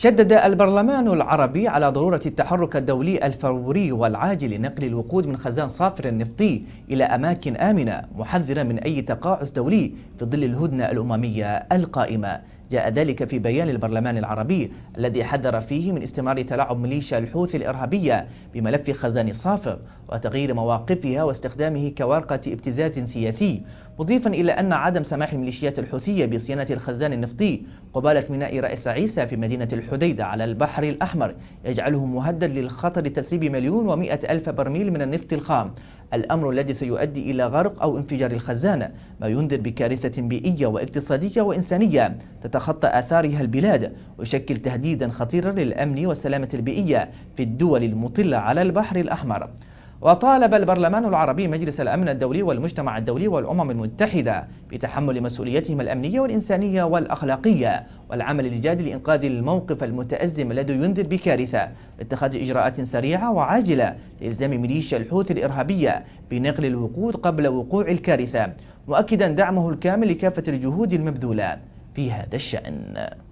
شدد البرلمان العربي على ضرورة التحرك الدولي الفوري والعاجل لنقل الوقود من خزان صافر النفطي إلى أماكن آمنة محذرا من أي تقاعس دولي في ظل الهدنة الأممية القائمة جاء ذلك في بيان البرلمان العربي الذي حذر فيه من استمرار تلاعب ميليشيا الحوثي الإرهابية بملف خزان الصافر وتغيير مواقفها واستخدامه كورقة ابتزاز سياسي مضيفا إلى أن عدم سماح الميليشيات الحوثية بصيانة الخزان النفطي قبالة ميناء رئيس عيسى في مدينة الحديدة على البحر الأحمر يجعله مهدد للخطر تسريب مليون و ألف برميل من النفط الخام الأمر الذي سيؤدي إلى غرق أو انفجار الخزانة ما ينذر بكارثة بيئية واقتصادية وإنسانية تتخطى آثارها البلاد ويشكل تهديدا خطيرا للأمن والسلامة البيئية في الدول المطلة على البحر الأحمر وطالب البرلمان العربي مجلس الأمن الدولي والمجتمع الدولي والأمم المتحدة بتحمل مسؤوليتهم الأمنية والإنسانية والأخلاقية والعمل الجاد لإنقاذ الموقف المتأزم الذي ينذر بكارثة لاتخاذ إجراءات سريعة وعاجلة لإلزام ميليشيا الحوثي الإرهابية بنقل الوقود قبل وقوع الكارثة مؤكدا دعمه الكامل لكافة الجهود المبذولة في هذا الشأن